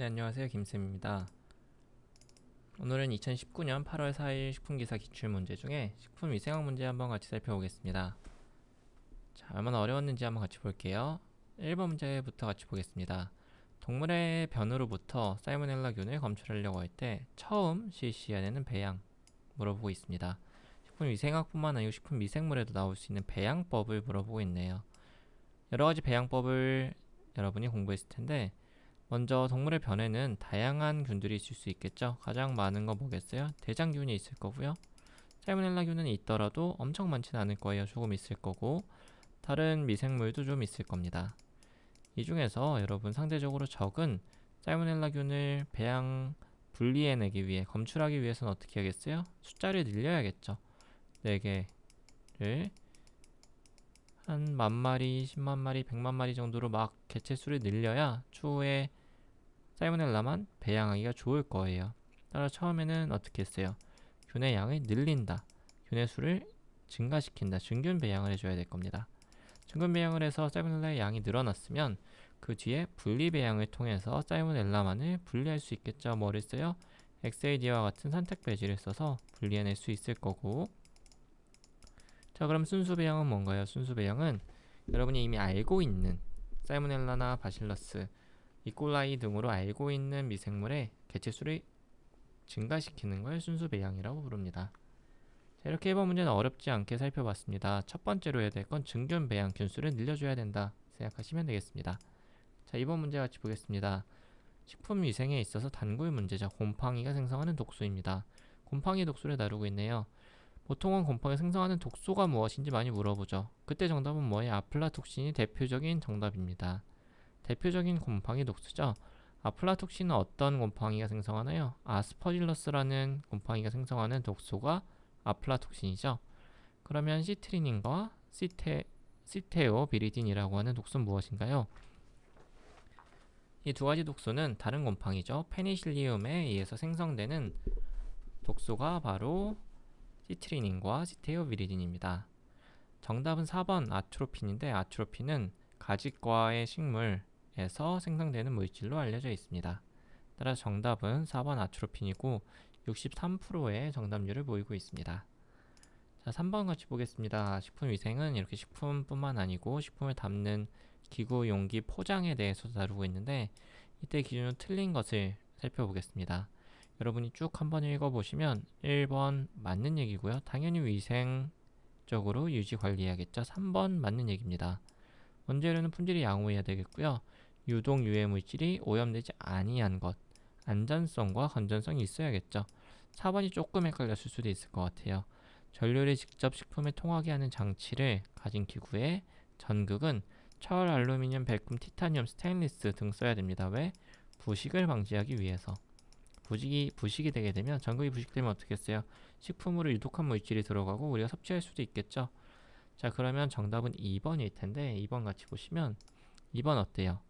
네 안녕하세요 김쌤입니다 오늘은 2019년 8월 4일 식품기사 기출문제 중에 식품위생학 문제 한번 같이 살펴보겠습니다 자 얼마나 어려웠는지 한번 같이 볼게요 1번 문제부터 같이 보겠습니다 동물의 변으로부터 사이모넬라균을 검출하려고 할 때 처음 실시해에는 배양 물어보고 있습니다 식품위생학뿐만 아니고 식품미생물에도 나올 수 있는 배양법을 물어보고 있네요 여러가지 배양법을 여러분이 공부했을 텐데 먼저 동물의 변에는 다양한 균들이 있을 수 있겠죠. 가장 많은 거보겠어요 대장균이 있을 거고요. 살모넬라균은 있더라도 엄청 많진 않을 거예요. 조금 있을 거고 다른 미생물도 좀 있을 겁니다. 이 중에서 여러분 상대적으로 적은 살모넬라균을 배양 분리해내기 위해 검출하기 위해서는 어떻게 하겠어요? 숫자를 늘려야겠죠. 4개를 한 만마리, 1 0만마리1 0 0만마리 정도로 막 개체수를 늘려야 추후에 살모넬라만 배양하기가 좋을 거예요. 따라 처음에는 어떻게 했어요? 균의 양을 늘린다. 균의 수를 증가시킨다. 증균 배양을 해줘야 될 겁니다. 증균 배양을 해서 살모넬라의 양이 늘어났으면 그 뒤에 분리 배양을 통해서 살모넬라만을 분리할 수 있겠죠. 뭐를 써요? XAD와 같은 선택 배지를 써서 분리해낼 수 있을 거고 자 그럼 순수 배양은 뭔가요? 순수 배양은 여러분이 이미 알고 있는 사모넬라나 바실러스 이콜라이 등으로 알고 있는 미생물의 개체수를 증가시키는 걸 순수 배양이라고 부릅니다. 자, 이렇게 1번 문제는 어렵지 않게 살펴봤습니다. 첫 번째로 해야 될 건 증균 배양 균수를 늘려줘야 된다 생각하시면 되겠습니다. 자, 이번 문제 같이 보겠습니다. 식품 위생에 있어서 단골 문제죠 곰팡이가 생성하는 독소입니다. 곰팡이 독소를 다루고 있네요. 보통은 곰팡이 생성하는 독소가 무엇인지 많이 물어보죠. 그때 정답은 뭐예요? 아플라톡신이 대표적인 정답입니다. 대표적인 곰팡이 독수죠 아플라톡신은 어떤 곰팡이가 생성하나요? 아스퍼질러스라는 곰팡이가 생성하는 독소가 아플라톡신이죠. 그러면 시트리닌과 시테, 시테오비리딘이라고 하는 독소는 무엇인가요? 이 두 가지 독소는 다른 곰팡이죠. 페니실리움에 의해서 생성되는 독소가 바로 시트리닌과 시테오비리딘입니다. 정답은 4번 아트로핀인데 아트로핀은 가지과의 식물 에서 생성되는 물질로 알려져 있습니다. 따라서 정답은 4번 아트로핀이고 63%의 정답률을 보이고 있습니다. 자, 3번 같이 보겠습니다. 식품위생은 이렇게 식품뿐만 아니고 식품을 담는 기구, 용기, 포장에 대해서 도 다루고 있는데 이때 기준으로 틀린 것을 살펴보겠습니다. 여러분이 쭉 한번 읽어보시면 1번 맞는 얘기고요. 당연히 위생적으로 유지관리해야겠죠. 3번 맞는 얘기입니다. 원재료는 품질이 양호해야 되겠고요. 유독 유해 물질이 오염되지 아니한 것 안전성과 건전성이 있어야겠죠. 4번이 조금 헷갈렸을 수도 있을 것 같아요. 전류를 직접 식품에 통하게 하는 장치를 가진 기구에 전극은 철, 알루미늄, 백금, 티타늄, 스테인리스 등 써야 됩니다. 왜? 부식을 방지하기 위해서. 부식이, 부식이 되게 되면 전극이 부식되면 어떻게 했어요? 식품으로 유독한 물질이 들어가고 우리가 섭취할 수도 있겠죠? 자 그러면 정답은 2번일 텐데 2번 같이 보시면 2번 어때요?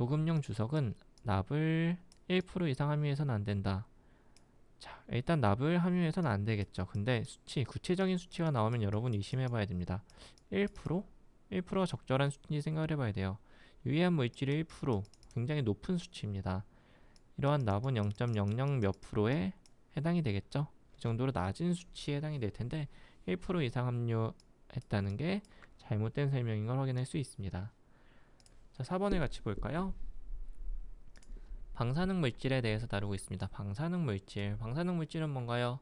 도금용 주석은 납을 1% 이상 함유해서는 안된다. 자, 일단 납을 함유해서는 안되겠죠. 근데 수치, 구체적인 수치가 나오면 여러분 의심해봐야 됩니다. 1%? 1%가 적절한 수치인지 생각을 해봐야 돼요. 유해한 물질의 1% 굉장히 높은 수치입니다. 이러한 납은 0.00 몇 프로에 해당이 되겠죠? 이 그 정도로 낮은 수치에 해당이 될 텐데 1% 이상 합류했다는게 잘못된 설명인 걸 확인할 수 있습니다. 자, 4번을 같이 볼까요? 방사능 물질에 대해서 다루고 있습니다. 방사능 물질. 방사능 물질은 뭔가요?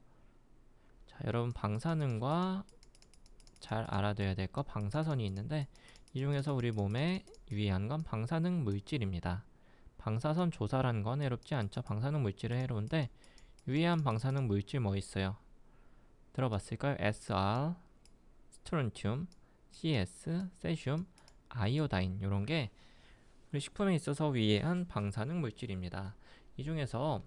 자, 여러분 방사능과 잘 알아둬야 될거 방사선이 있는데 이 중에서 우리 몸에 유해한 건 방사능 물질입니다. 방사선 조사란 건 해롭지 않죠. 방사능 물질은 해로운데 유해한 방사능 물질 뭐 있어요? 들어봤을까요? SR, 스트론튬, CS, 세슘, 아이오다인 이런 게 식품에 있어서 위해한 방사능 물질입니다. 이 중에서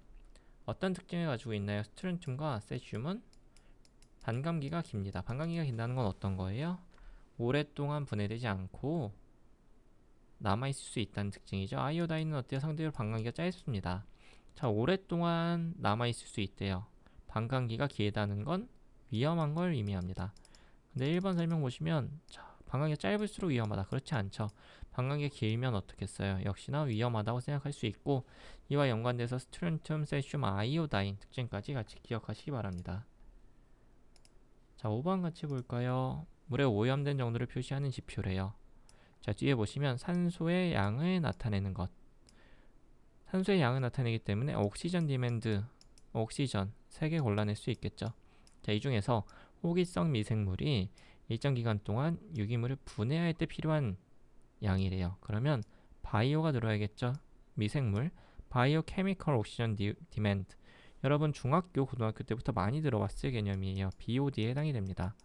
어떤 특징을 가지고 있나요? 스트론튬과 세슘은 반감기가 깁니다. 반감기가 긴다는 건 어떤 거예요? 오랫동안 분해되지 않고 남아있을 수 있다는 특징이죠. 아이오다인은 어때요? 상대적으로 반감기가 짧습니다. 자, 오랫동안 남아있을 수 있대요. 반감기가 길다는 건 위험한 걸 의미합니다. 근데 1번 설명 보시면 자, 반감기가 짧을수록 위험하다. 그렇지 않죠. 방광계 길면 어떻겠어요? 역시나 위험하다고 생각할 수 있고 이와 연관돼서 스트론튬, 세슘, 아이오다인 특징까지 같이 기억하시기 바랍니다. 자 5번 같이 볼까요? 물에 오염된 정도를 표시하는 지표래요. 자 뒤에 보시면 산소의 양을 나타내는 것 산소의 양을 나타내기 때문에 옥시전 디맨드, 옥시전 3개 골라낼 수 있겠죠. 자, 이 중에서 호기성 미생물이 일정 기간 동안 유기물을 분해할 때 필요한 양이래요. 그러면 바이오가 들어야겠죠? 미생물, 바이오 케미컬 옥시전 디멘트 여러분 중학교, 고등학교 때부터 많이 들어봤을 개념이에요. BOD에 해당이 됩니다.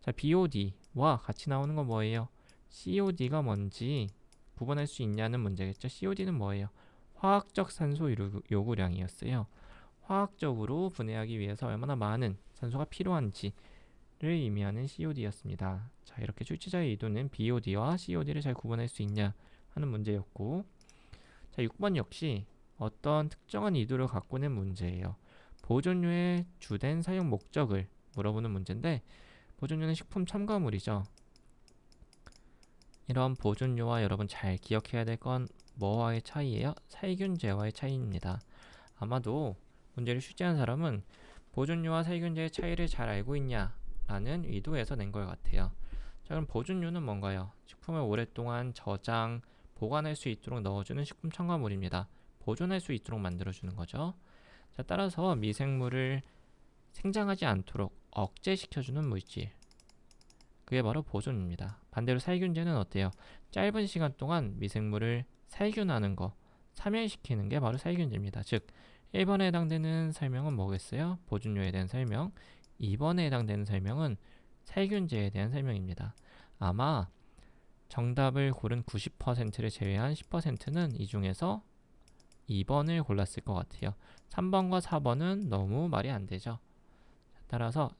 자, BOD와 같이 나오는 건 뭐예요? COD가 뭔지 구분할 수 있냐는 문제겠죠. COD는 뭐예요? 화학적 산소 요구량이었어요. 화학적으로 분해하기 위해서 얼마나 많은 산소가 필요한지 를 의미하는 COD였습니다. 자 이렇게 출제자의 의도는 BOD와 COD를 잘 구분할 수 있냐 하는 문제였고 자 6번 역시 어떤 특정한 의도를 갖고 는 문제예요. 보존료의 주된 사용 목적을 물어보는 문제인데 보존료는 식품 첨가물이죠. 이런 보존료와 여러분 잘 기억해야 될 건 뭐와의 차이예요? 살균제와의 차이입니다. 아마도 문제를 출제한 사람은 보존료와 살균제의 차이를 잘 알고 있냐 라는 의도에서 낸 것 같아요. 자 그럼 보존료는 뭔가요? 식품을 오랫동안 저장, 보관할 수 있도록 넣어주는 식품 첨가물입니다. 보존할 수 있도록 만들어주는 거죠. 자 따라서 미생물을 생장하지 않도록 억제시켜주는 물질 그게 바로 보존입니다. 반대로 살균제는 어때요? 짧은 시간 동안 미생물을 살균하는 거 사멸시키는 게 바로 살균제입니다. 즉 1번에 해당되는 설명은 뭐겠어요? 보존료에 대한 설명 2번에 해당되는 설명은 살균제에 대한 설명입니다. 아마 정답을 고른 90%를 제외한 10%는 이 중에서 2번을 골랐을 것 같아요. 3번과 4번은 너무 말이 안 되죠. 따라서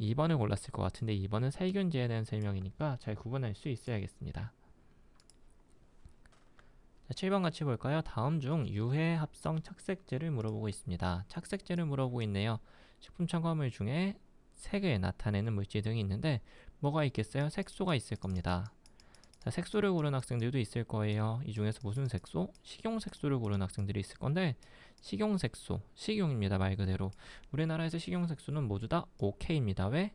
2번을 골랐을 것 같은데 2번은 살균제에 대한 설명이니까 잘 구분할 수 있어야겠습니다. 자, 7번 같이 볼까요? 다음 중 유해 합성 착색제를 물어보고 있습니다. 착색제를 물어보고 있네요. 식품 첨가물 중에 색을 나타내는 물질 등이 있는데 뭐가 있겠어요? 색소가 있을 겁니다. 자, 색소를 고른 학생들도 있을 거예요. 이 중에서 무슨 색소? 식용색소를 고른 학생들이 있을 건데 식용색소, 식용입니다. 말 그대로. 우리나라에서 식용색소는 모두 다 OK입니다. 왜?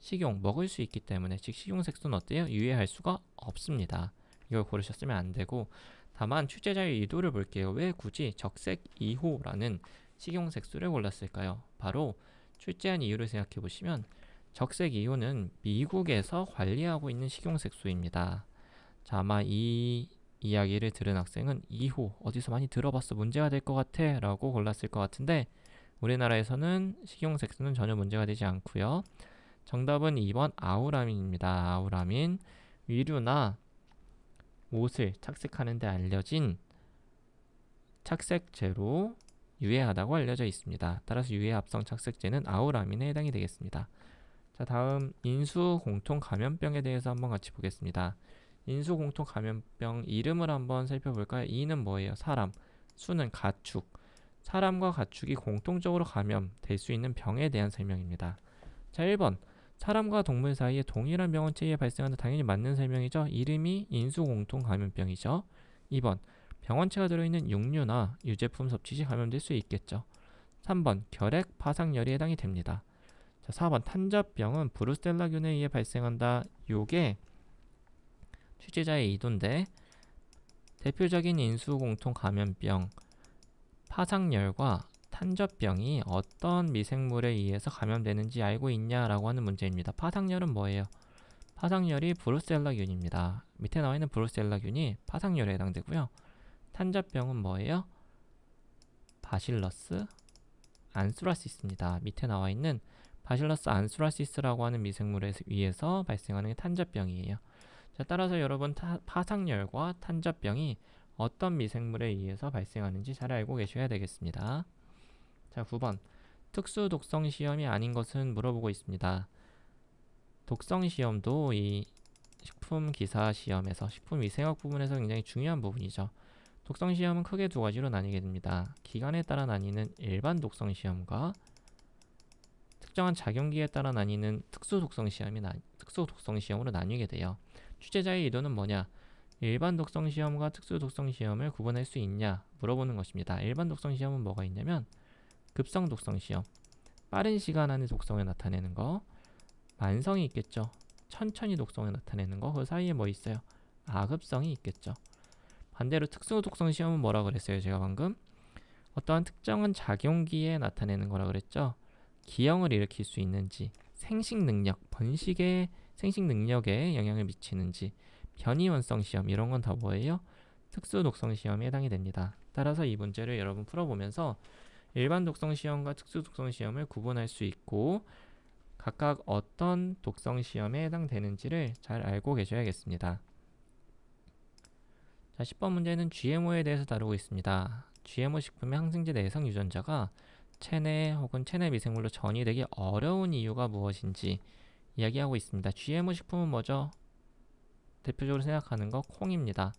식용, 먹을 수 있기 때문에 즉 식용색소는 어때요? 유해할 수가 없습니다. 이걸 고르셨으면 안 되고 다만 출제자의 의도를 볼게요. 왜 굳이 적색 2호라는 식용색소를 골랐을까요? 바로 출제한 이유를 생각해 보시면 적색 이유는 미국에서 관리하고 있는 식용색소입니다. 자, 아마 이 이야기를 들은 학생은 2호 어디서 많이 들어봤어 문제가 될 것 같아 라고 골랐을 것 같은데 우리나라에서는 식용색소는 전혀 문제가 되지 않고요. 정답은 2번 아우라민입니다. 아우라민 위류나 옷을 착색하는 데 알려진 착색제로 유해하다고 알려져 있습니다. 따라서 유해 합성 착색제는 아우라민에 해당이 되겠습니다. 자 다음 인수 공통 감염병에 대해서 한번 같이 보겠습니다. 인수 공통 감염병 이름을 한번 살펴볼까요? 이는 뭐예요? 사람, 수는 가축. 사람과 가축이 공통적으로 감염될 수 있는 병에 대한 설명입니다. 자 1번 사람과 동물 사이에 동일한 병원체에 발생한다 당연히 맞는 설명이죠. 이름이 인수공통감염병이죠. 2번 병원체가 들어있는 육류나 유제품 섭취 시 감염될 수 있겠죠. 3번 결핵 파상열이 해당이 됩니다. 자, 4번 탄저병은 브루셀라균에 의해 발생한다. 요게 취재자의 이도인데 대표적인 인수공통 감염병 파상열과 탄저병이 어떤 미생물에 의해서 감염되는지 알고 있냐라고 하는 문제입니다. 파상열은 뭐예요? 파상열이 브루셀라균입니다. 밑에 나와 있는 브루셀라균이 파상열에 해당되고요. 탄저병은 뭐예요? 바실러스 안수라시스입니다. 밑에 나와 있는 바실러스 안수라시스라고 하는 미생물에 의해서 발생하는 게 탄저병이에요. 자, 따라서 여러분 타, 파상열과 탄저병이 어떤 미생물에 의해서 발생하는지 잘 알고 계셔야 되겠습니다. 자, 9번. 특수 독성 시험이 아닌 것은 물어보고 있습니다. 독성 시험도 이 식품 기사 시험에서 식품 위생학 부분에서 굉장히 중요한 부분이죠. 독성 시험은 크게 두 가지로 나뉘게 됩니다. 기간에 따라 나뉘는 일반 독성 시험과 특정한 작용기에 따라 나뉘는 특수 독성 시험이 나, 특수 독성 시험으로 나뉘게 돼요. 취재자의 의도는 뭐냐? 일반 독성 시험과 특수 독성 시험을 구분할 수 있냐 물어보는 것입니다. 일반 독성 시험은 뭐가 있냐면 급성 독성 시험, 빠른 시간 안에 독성을 나타내는 거, 만성이 있겠죠. 천천히 독성을 나타내는 거, 그 사이에 뭐 있어요? 아급성이 있겠죠. 반대로 특수독성 시험은 뭐라 그랬어요? 제가 방금 어떠한 특정한 작용기에 나타내는 거라 그랬죠? 기형을 일으킬 수 있는지, 생식 능력, 번식의 생식 능력에 영향을 미치는지, 변이원성 시험 이런 건 다 뭐예요? 특수 독성 시험에 해당이 됩니다. 따라서 이 문제를 여러분 풀어보면서 일반 독성 시험과 특수 독성 시험을 구분할 수 있고 각각 어떤 독성 시험에 해당되는지를 잘 알고 계셔야겠습니다. 자, 10번 문제는 GMO에 대해서 다루고 있습니다. GMO 식품의 항생제 내성 유전자가 체내 혹은 체내 미생물로 전이되기 어려운 이유가 무엇인지 이야기하고 있습니다. GMO 식품은 뭐죠? 대표적으로 생각하는 거 콩입니다.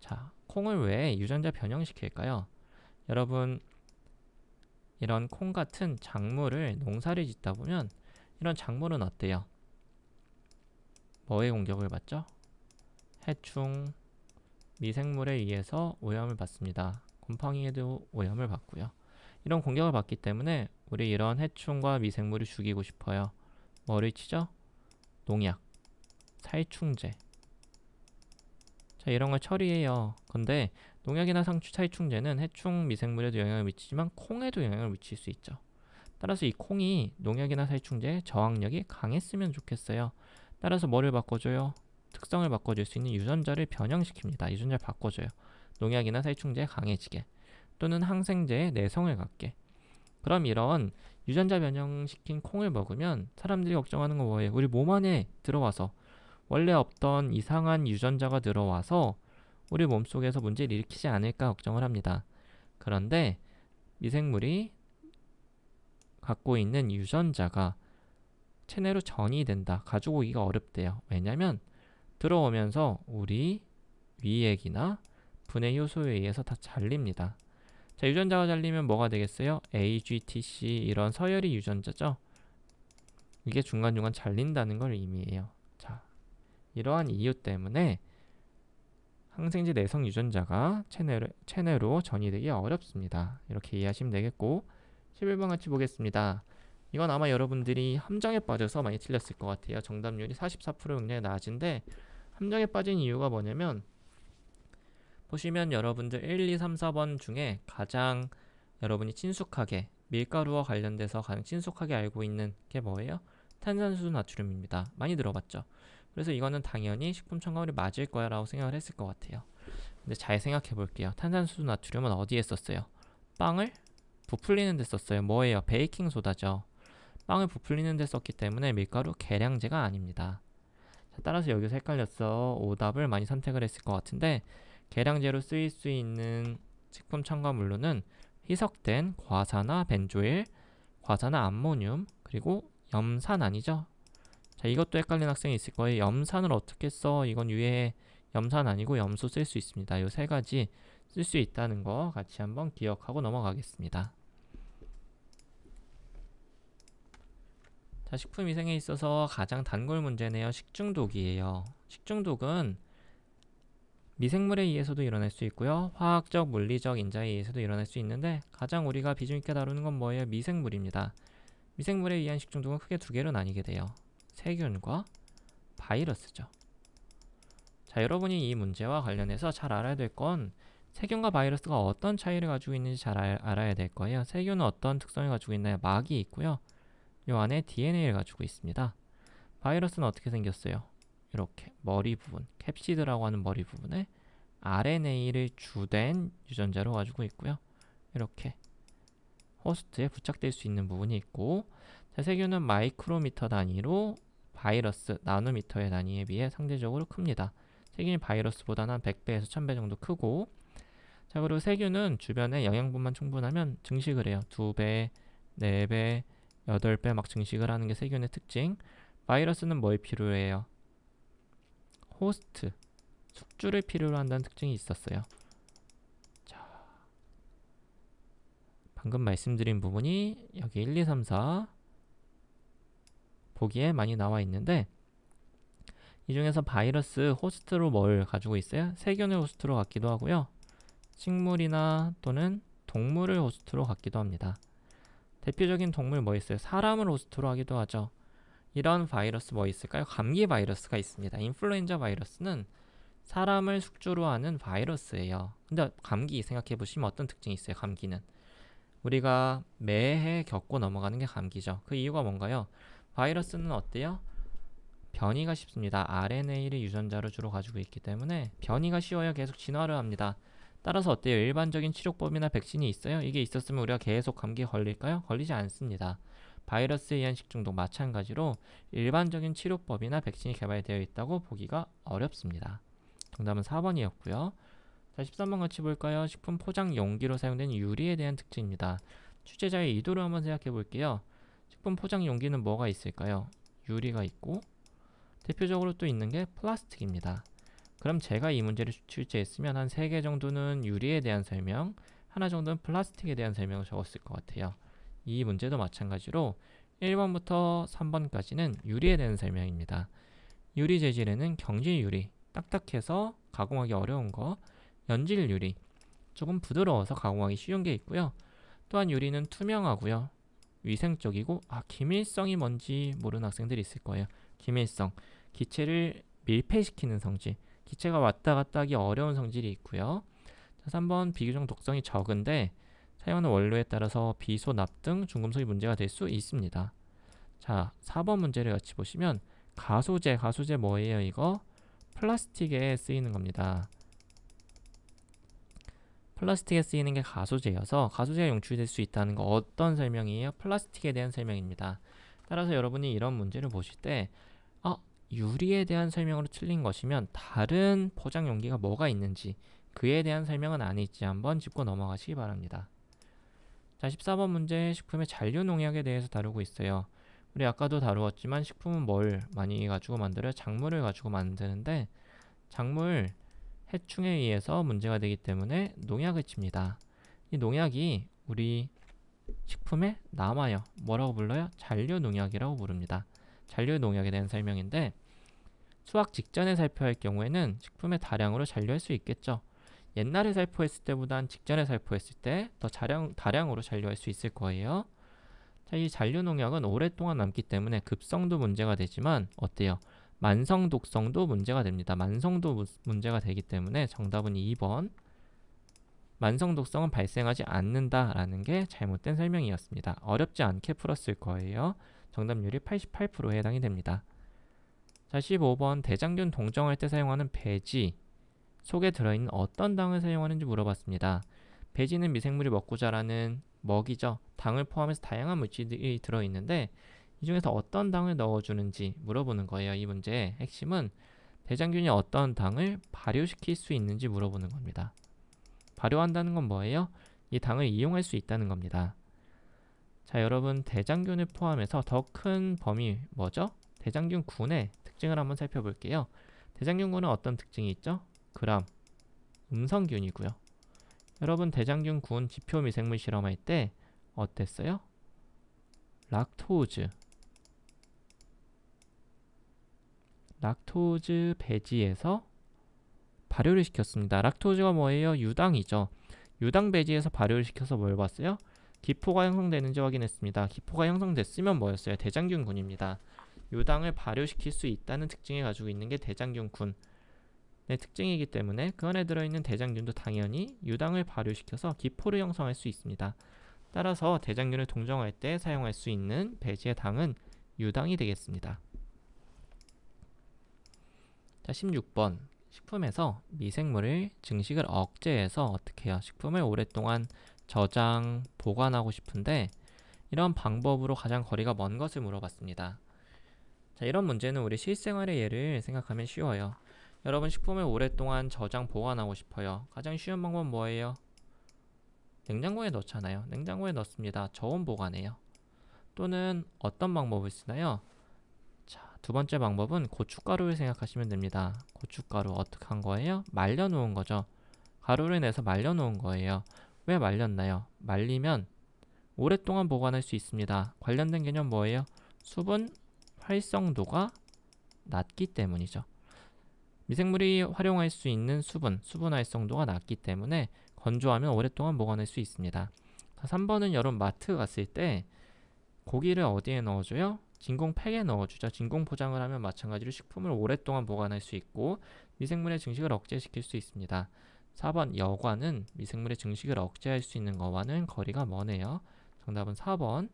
자, 콩을 왜 유전자 변형시킬까요? 여러분 이런 콩 같은 작물을 농사를 짓다 보면 이런 작물은 어때요? 뭐의 공격을 받죠? 해충, 미생물에 의해서 오염을 받습니다. 곰팡이에도 오염을 받고요. 이런 공격을 받기 때문에 우리 이런 해충과 미생물을 죽이고 싶어요. 뭐를 치죠? 농약, 살충제. 자 이런 걸 처리해요. 근데 농약이나 상추 살충제는 해충 미생물에도 영향을 미치지만 콩에도 영향을 미칠 수 있죠. 따라서 이 콩이 농약이나 살충제 저항력이 강했으면 좋겠어요. 따라서 뭐를 바꿔줘요? 특성을 바꿔줄 수 있는 유전자를 변형시킵니다. 유전자를 바꿔줘요. 농약이나 살충제에 강해지게 또는 항생제에 내성을 갖게 그럼 이런 유전자 변형시킨 콩을 먹으면 사람들이 걱정하는 건 뭐예요? 우리 몸 안에 들어와서 원래 없던 이상한 유전자가 들어와서 우리 몸속에서 문제를 일으키지 않을까 걱정을 합니다. 그런데 미생물이 갖고 있는 유전자가 체내로 전이 된다. 가지고 오기가 어렵대요. 왜냐면 들어오면서 우리 위액이나 분해 효소에 의해서 다 잘립니다. 자, 유전자가 잘리면 뭐가 되겠어요? AGTC 이런 서열이 유전자죠. 이게 중간중간 잘린다는 걸 의미해요. 자, 이러한 이유 때문에 항생제 내성 유전자가 체내로, 체내로 전이되기 어렵습니다. 이렇게 이해하시면 되겠고 11번 같이 보겠습니다. 이건 아마 여러분들이 함정에 빠져서 많이 틀렸을 것 같아요. 정답률이 44% 굉장히 낮은데 함정에 빠진 이유가 뭐냐면 보시면 여러분들 1, 2, 3, 4번 중에 가장 여러분이 친숙하게 밀가루와 관련돼서 가장 친숙하게 알고 있는 게 뭐예요? 탄산수 나트륨입니다. 많이 들어봤죠? 그래서 이거는 당연히 식품 첨가물이 맞을 거야 라고 생각을 했을 것 같아요. 근데 잘 생각해 볼게요. 탄산수 나트륨은 어디에 썼어요? 빵을 부풀리는 데 썼어요. 뭐예요? 베이킹소다죠. 빵을 부풀리는 데 썼기 때문에 밀가루 계량제가 아닙니다. 자, 따라서 여기서 헷갈렸어. 오답을 많이 선택을 했을 것 같은데 계량제로 쓰일 수 있는 식품 첨가물로는 희석된 과산화 벤조일, 과산화 암모늄, 그리고 염산 아니죠? 자 이것도 헷갈린 학생이 있을 거예요. 염산을 어떻게 써? 이건 위에 염산 아니고 염소 쓸 수 있습니다. 이 세 가지 쓸 수 있다는 거 같이 한번 기억하고 넘어가겠습니다. 자, 식품위생에 있어서 가장 단골 문제네요. 식중독이에요. 식중독은 미생물에 의해서도 일어날 수 있고요. 화학적, 물리적 인자에 의해서도 일어날 수 있는데 가장 우리가 비중 있게 다루는 건 뭐예요? 미생물입니다. 미생물에 의한 식중독은 크게 두 개로 나뉘게 돼요. 세균과 바이러스죠. 자, 여러분이 이 문제와 관련해서 잘 알아야 될 건 세균과 바이러스가 어떤 차이를 가지고 있는지 잘 알, 아야될 거예요. 세균은 어떤 특성을 가지고 있나요? 막이 있고요. 요 안에 DNA를 가지고 있습니다. 바이러스는 어떻게 생겼어요? 이렇게 머리 부분, 캡시드라고 하는 머리 부분에 RNA를 주된 유전자로 가지고 있고요. 이렇게 호스트에 부착될 수 있는 부분이 있고 자, 세균은 마이크로미터 단위로 바이러스, 나노미터의 단위에 비해 상대적으로 큽니다. 세균이 바이러스보다는 한 100배에서 1000배 정도 크고 자 그리고 세균은 주변에 영양분만 충분하면 증식을 해요. 2배, 4배, 8배 막 증식을 하는 게 세균의 특징 바이러스는 뭘 필요해요? 호스트 숙주를 필요로 한다는 특징이 있었어요 자, 방금 말씀드린 부분이 여기 1, 2, 3, 4 보기에 많이 나와 있는데 이 중에서 바이러스 호스트로 뭘 가지고 있어요? 세균을 호스트로 갖기도 하고요 식물이나 또는 동물을 호스트로 갖기도 합니다 대표적인 동물 뭐 있어요? 사람을 호스트로 하기도 하죠. 이런 바이러스 뭐 있을까요? 감기 바이러스가 있습니다. 인플루엔자 바이러스는 사람을 숙주로 하는 바이러스예요. 근데 감기 생각해 보시면 어떤 특징이 있어요? 감기는 우리가 매해 겪고 넘어가는 게 감기죠. 그 이유가 뭔가요? 바이러스는 어때요? 변이가 쉽습니다. RNA를 유전자로 주로 가지고 있기 때문에 변이가 쉬워야 계속 진화를 합니다. 따라서 어때요? 일반적인 치료법이나 백신이 있어요? 이게 있었으면 우리가 계속 감기에 걸릴까요? 걸리지 않습니다. 바이러스에 의한 식중독 마찬가지로 일반적인 치료법이나 백신이 개발되어 있다고 보기가 어렵습니다. 정답은 4번이었고요. 자, 13번 같이 볼까요? 식품 포장 용기로 사용된 유리에 대한 특징입니다. 출제자의 의도를 한번 생각해 볼게요. 식품 포장 용기는 뭐가 있을까요? 유리가 있고 대표적으로 또 있는 게 플라스틱입니다. 그럼 제가 이 문제를 출제했으면 한 3개 정도는 유리에 대한 설명, 하나 정도는 플라스틱에 대한 설명을 적었을 것 같아요. 이 문제도 마찬가지로 1번부터 3번까지는 유리에 대한 설명입니다. 유리 재질에는 경질 유리, 딱딱해서 가공하기 어려운 거, 연질 유리, 조금 부드러워서 가공하기 쉬운 게 있고요. 또한 유리는 투명하고요. 위생적이고 아 기밀성이 뭔지 모르는 학생들이 있을 거예요. 기밀성, 기체를 밀폐시키는 성질, 기체가 왔다 갔다 하기 어려운 성질이 있고요. 자, 3번 비교적 독성이 적은데 사용하는 원료에 따라서 비소, 납 등, 중금속이 문제가 될 수 있습니다. 자, 4번 문제를 같이 보시면 가소제, 가소제 뭐예요 이거? 플라스틱에 쓰이는 겁니다. 플라스틱에 쓰이는 게 가소제여서 가소제가 용출될 수 있다는 거 어떤 설명이에요? 플라스틱에 대한 설명입니다. 따라서 여러분이 이런 문제를 보실 때 유리에 대한 설명으로 틀린 것이면 다른 포장 용기가 뭐가 있는지 그에 대한 설명은 아니지 한번 짚고 넘어가시기 바랍니다. 자 14번 문제 식품의 잔류 농약에 대해서 다루고 있어요. 우리 아까도 다루었지만 식품은 뭘 많이 가지고 만들어요? 작물을 가지고 만드는데 작물 해충에 의해서 문제가 되기 때문에 농약을 칩니다. 이 농약이 우리 식품에 남아요. 뭐라고 불러요? 잔류 농약이라고 부릅니다. 잔류농약에 대한 설명인데 수확 직전에 살포할 경우에는 식품의 다량으로 잔류할 수 있겠죠. 옛날에 살포했을 때보단 직전에 살포했을 때더 다량, 으로 잔류할 수 있을 거예요. 자, 이 잔류 농약은 오랫동안 남기 때문에 급성도 문제가 되지만 어때요? 만성 독성도 문제가 됩니다. 만성도 무, 문제가 되기 때문에 정답은 2번 만성 독성은 발생하지 않는다라는 게 잘못된 설명이었습니다. 어렵지 않게 풀었을 거예요. 정답률이 88%에 해당이 됩니다. 자 15번 대장균 동정할 때 사용하는 배지 속에 들어있는 어떤 당을 사용하는지 물어봤습니다. 배지는 미생물이 먹고 자라는 먹이죠. 당을 포함해서 다양한 물질이 들어있는데 이 중에서 어떤 당을 넣어주는지 물어보는 거예요. 이 문제의 핵심은 대장균이 어떤 당을 발효시킬 수 있는지 물어보는 겁니다. 발효한다는 건 뭐예요? 이 당을 이용할 수 있다는 겁니다. 자 여러분 대장균을 포함해서 더 큰 범위 뭐죠? 대장균군의 특징을 한번 살펴볼게요. 대장균군은 어떤 특징이 있죠? 그람, 음성균이고요. 여러분 대장균군 지표 미생물 실험할 때 어땠어요? 락토즈 락토즈 배지에서 발효를 시켰습니다. 락토즈가 뭐예요? 유당이죠. 유당 배지에서 발효를 시켜서 뭘 봤어요? 기포가 형성되는지 확인했습니다. 기포가 형성됐으면 뭐였어요? 대장균군입니다. 요당을 발효시킬 수 있다는 특징을 가지고 있는 게 대장균군의 특징이기 때문에 그 안에 들어있는 대장균도 당연히 유당을 발효시켜서 기포를 형성할 수 있습니다. 따라서 대장균을 동정할 때 사용할 수 있는 배지의 당은 유당이 되겠습니다. 자, 16번 식품에서 미생물을 증식을 억제해서 어떻게 해요? 식품을 오랫동안 저장, 보관하고 싶은데 이런 방법으로 가장 거리가 먼 것을 물어봤습니다. 자, 이런 문제는 우리 실생활의 예를 생각하면 쉬워요. 여러분 식품을 오랫동안 저장 보관하고 싶어요. 가장 쉬운 방법은 뭐예요? 냉장고에 넣잖아요. 냉장고에 넣습니다. 저온 보관해요. 또는 어떤 방법을 쓰나요? 자, 두 번째 방법은 고춧가루를 생각하시면 됩니다. 고춧가루 어떻게 한 거예요? 말려 놓은 거죠. 가루를 내서 말려 놓은 거예요. 왜 말렸나요? 말리면 오랫동안 보관할 수 있습니다. 관련된 개념 뭐예요? 수분 활성도가 낮기 때문이죠. 미생물이 활용할 수 있는 수분, 수분 활성도가 낮기 때문에 건조하면 오랫동안 보관할 수 있습니다. 3번은 여름 마트 갔을 때 고기를 어디에 넣어줘요? 진공 팩에 넣어주죠. 진공 포장을 하면 마찬가지로 식품을 오랫동안 보관할 수 있고 미생물의 증식을 억제시킬 수 있습니다. 4번 여과는 미생물의 증식을 억제할 수 있는 것와는 거리가 머네요. 정답은 4번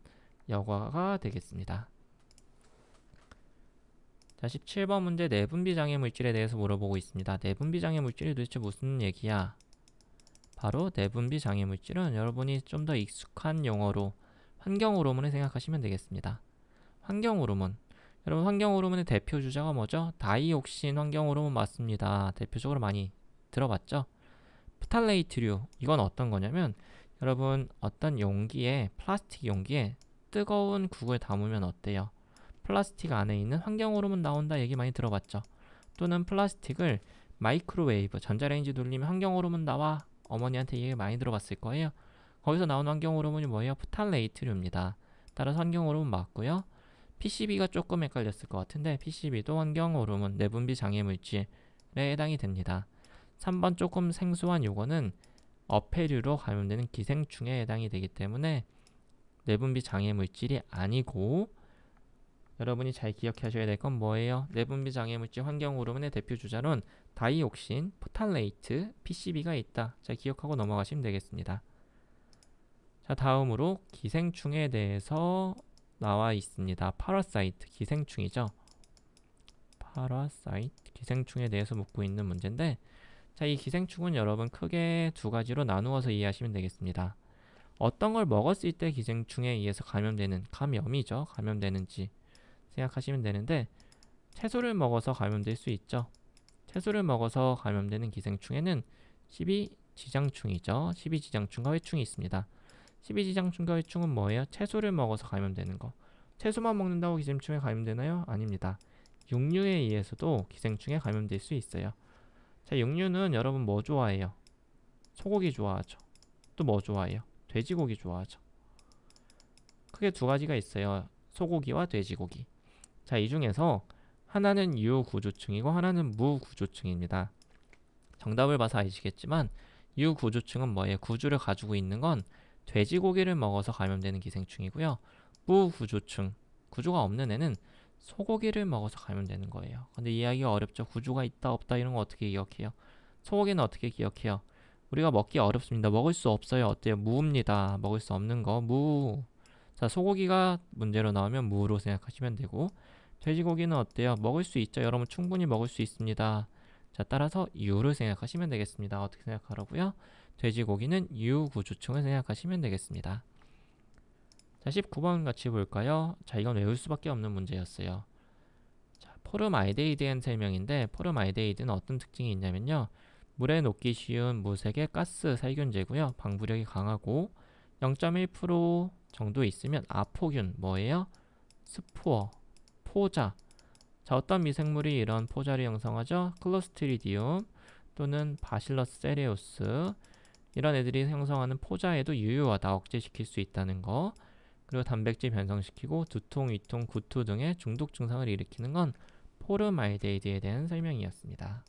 여과가 되겠습니다. 자, 17번 문제 내분비 네 장애 물질에 대해서 물어보고 있습니다. 내분비 네 장애 물질이 도대체 무슨 얘기야? 바로 내분비 네 장애 물질은 여러분이 좀 더 익숙한 용어로 환경 호르몬을 생각하시면 되겠습니다. 환경 호르몬. 여러분 환경 호르몬의 대표 주자가 뭐죠? 다이옥신 환경 호르몬 맞습니다. 대표적으로 많이 들어봤죠? 프탈레이트류 이건 어떤 거냐면 여러분 어떤 용기에 플라스틱 용기에 뜨거운 국을 담으면 어때요? 플라스틱 안에 있는 환경호르몬 나온다 얘기 많이 들어봤죠. 또는 플라스틱을 마이크로웨이브 전자레인지 돌리면 환경호르몬 나와 어머니한테 얘기 많이 들어봤을 거예요. 거기서 나온 환경호르몬이 뭐예요? 프탈레이트류입니다. 따라서 환경호르몬 맞고요. PCB가 조금 헷갈렸을 것 같은데 PCB도 환경호르몬 내분비 장애물질에 해당이 됩니다. 3번 조금 생소한 요거는 어패류로 감염되는 기생충에 해당이 되기 때문에 내분비 장애 물질이 아니고 여러분이 잘 기억하셔야 될 건 뭐예요? 내분비 장애 물질 환경 호르몬의 대표 주자론 다이옥신, 포탈레이트, PCB가 있다. 잘 기억하고 넘어가시면 되겠습니다. 자, 다음으로 기생충에 대해서 나와 있습니다. 파라사이트, 기생충이죠. 파라사이트, 기생충에 대해서 묻고 있는 문제인데 자, 이 기생충은 여러분 크게 두 가지로 나누어서 이해하시면 되겠습니다. 어떤 걸 먹었을 때 기생충에 의해서 감염되는 감염이죠. 감염되는지 생각하시면 되는데 채소를 먹어서 감염될 수 있죠. 채소를 먹어서 감염되는 기생충에는 12지장충이죠. 12지장충과 회충이 있습니다. 12지장충과 회충은 뭐예요? 채소를 먹어서 감염되는 거. 채소만 먹는다고 기생충에 감염되나요? 아닙니다. 육류에 의해서도 기생충에 감염될 수 있어요. 자, 육류는 여러분 뭐 좋아해요? 소고기 좋아하죠. 또 뭐 좋아해요? 돼지고기 좋아하죠. 크게 두 가지가 있어요. 소고기와 돼지고기. 자, 이 중에서 하나는 유구조층이고 하나는 무구조층입니다. 정답을 봐서 아시겠지만 유구조층은 뭐예요? 구주를 가지고 있는 건 돼지고기를 먹어서 감염되는 기생충이고요. 무구조층, 구조가 없는 애는 소고기를 먹어서 가면 되는 거예요. 근데 이해하기가 어렵죠. 구조가 있다 없다 이런 거 어떻게 기억해요? 소고기는 어떻게 기억해요? 우리가 먹기 어렵습니다. 먹을 수 없어요. 어때요? 무입니다. 먹을 수 없는 거 무. 자 소고기가 문제로 나오면 무로 생각하시면 되고 돼지고기는 어때요? 먹을 수 있죠. 여러분 충분히 먹을 수 있습니다. 자 따라서 유를 생각하시면 되겠습니다. 어떻게 생각하라고요? 돼지고기는 유구조층을 생각하시면 되겠습니다. 자, 19번 같이 볼까요? 자, 이건 외울 수밖에 없는 문제였어요. 자, 포름 아이데이드에 대한 설명인데 포름 아이데이드는 어떤 특징이 있냐면요. 물에 녹기 쉬운 무색의 가스 살균제고요. 방부력이 강하고 0.1% 정도 있으면 아포균 뭐예요? 스포어, 포자. 자, 어떤 미생물이 이런 포자를 형성하죠? 클로스트리디움 또는 바실러스 세레우스 이런 애들이 형성하는 포자에도 유효하다 억제시킬 수 있다는 거. 그리고 단백질 변성시키고 두통, 위통, 구토 등의 중독 증상을 일으키는 건 포르말데이드에 대한 설명이었습니다.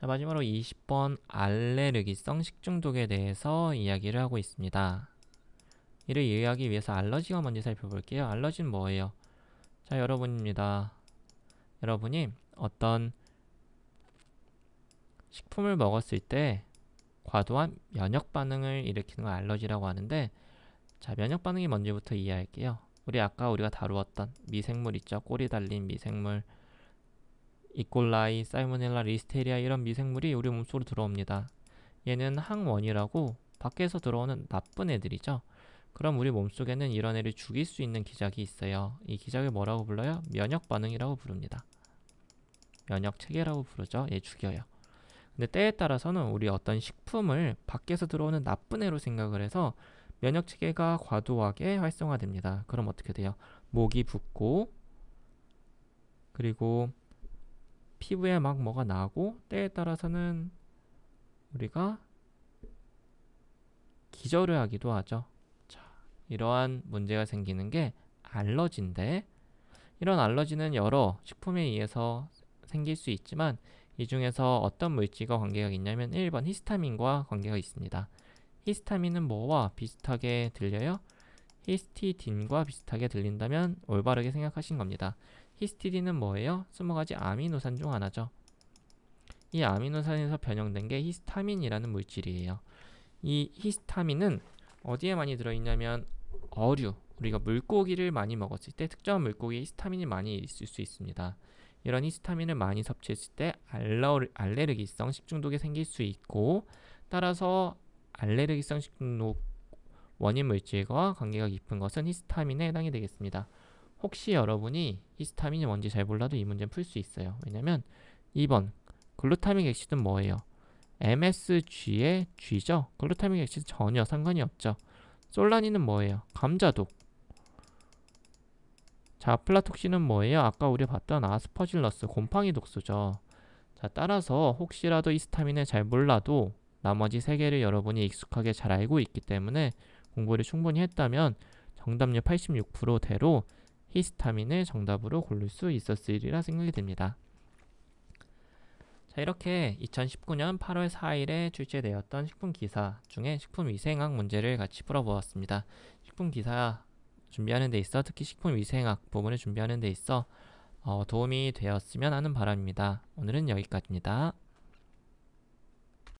자, 마지막으로 20번 알레르기성 식중독에 대해서 이야기를 하고 있습니다. 이를 이해하기 위해서 알러지가 뭔지 살펴볼게요. 알러지는 뭐예요? 자, 여러분입니다. 여러분이 어떤 식품을 먹었을 때 과도한 면역 반응을 일으키는 걸 알러지라고 하는데 자 면역 반응이 뭔지부터 이해할게요. 우리 아까 우리가 다루었던 미생물 있죠. 꼬리 달린 미생물 이콜라이 사이모넬라, 리스테리아 이런 미생물이 우리 몸속으로 들어옵니다. 얘는 항원이라고 밖에서 들어오는 나쁜 애들이죠. 그럼 우리 몸속에는 이런 애를 죽일 수 있는 기작이 있어요. 이 기작을 뭐라고 불러요? 면역 반응이라고 부릅니다. 면역 체계라고 부르죠. 얘 죽여요. 근데 때에 따라서는 우리 어떤 식품을 밖에서 들어오는 나쁜 애로 생각을 해서 면역 체계가 과도하게 활성화됩니다. 그럼 어떻게 돼요? 목이 붓고 그리고 피부에 막 뭐가 나고 때에 따라서는 우리가 기절을 하기도 하죠. 자, 이러한 문제가 생기는 게 알러지인데 이런 알러지는 여러 식품에 의해서 생길 수 있지만 이 중에서 어떤 물질과 관계가 있냐면 1번 히스타민과 관계가 있습니다. 히스타민은 뭐와 비슷하게 들려요? 히스티딘과 비슷하게 들린다면 올바르게 생각하신 겁니다. 히스티딘은 뭐예요? 20가지 아미노산 중 하나죠. 이 아미노산에서 변형된 게 히스타민이라는 물질이에요. 이 히스타민은 어디에 많이 들어있냐면 어류, 우리가 물고기를 많이 먹었을 때 특정 한 물고기에 히스타민이 많이 있을 수 있습니다. 이런 히스타민을 많이 섭취했을 때 알레르기성 식중독이 생길 수 있고 따라서 알레르기성 식중독 원인 물질과 관계가 깊은 것은 히스타민에 해당이 되겠습니다. 혹시 여러분이 히스타민이 뭔지 잘 몰라도 이 문제는 풀 수 있어요. 왜냐면 2번 글루타민액시드 뭐예요? MSG의 G죠? 글루타민 액시드 전혀 상관이 없죠. 솔라닌은 뭐예요? 감자독 자, 플라톡신은 뭐예요? 아까 우리 봤던 아스퍼질러스, 곰팡이 독소죠. 자, 따라서 혹시라도 이스타민을잘 몰라도 나머지 세 개를 여러분이 익숙하게 잘 알고 있기 때문에 공부를 충분히 했다면 정답률 86%대로 히스타민을 정답으로 고를 수 있었으리라 생각이 됩니다. 자 이렇게 2019년 8월 4일에 출제되었던 식품 기사 중에 식품 위생학 문제를 같이 풀어보았습니다. 식품 기사 준비하는 데 있어 특히 식품 위생학 부분을 준비하는 데 있어 어, 도움이 되었으면 하는 바람입니다. 오늘은 여기까지입니다.